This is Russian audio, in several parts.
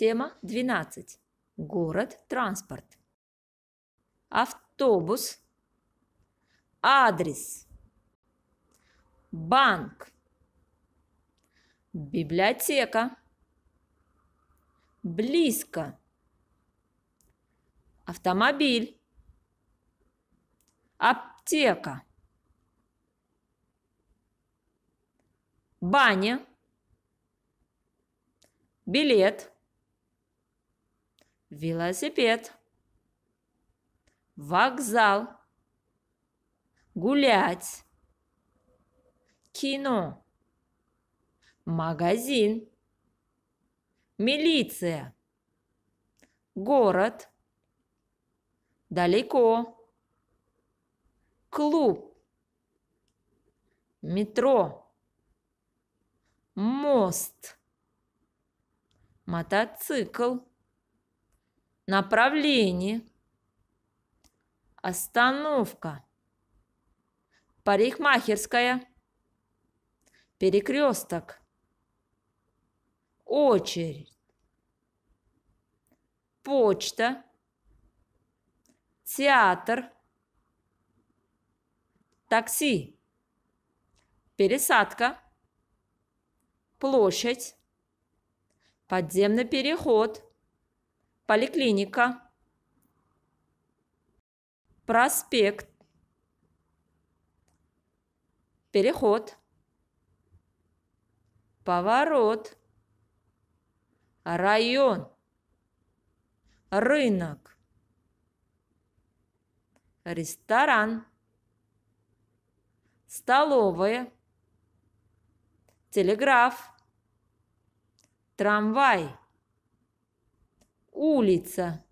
Тема 12. Город, транспорт. Автобус. Адрес. Банк. Библиотека. Близко. Автомобиль. Аптека. Баня. Билет велосипед, вокзал, гулять, кино, магазин, милиция, город, далеко, клуб, метро, мост, мотоцикл направление, остановка, парикмахерская, перекресток, очередь, почта, театр, такси, пересадка, площадь, подземный переход – поликлиника, проспект, переход, поворот, район, рынок, ресторан, столовая, телеграф, трамвай – улица,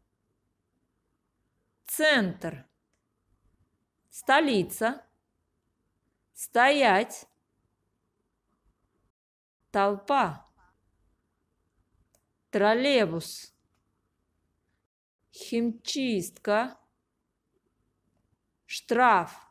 центр, столица, стоять, толпа, троллейбус, химчистка, штраф.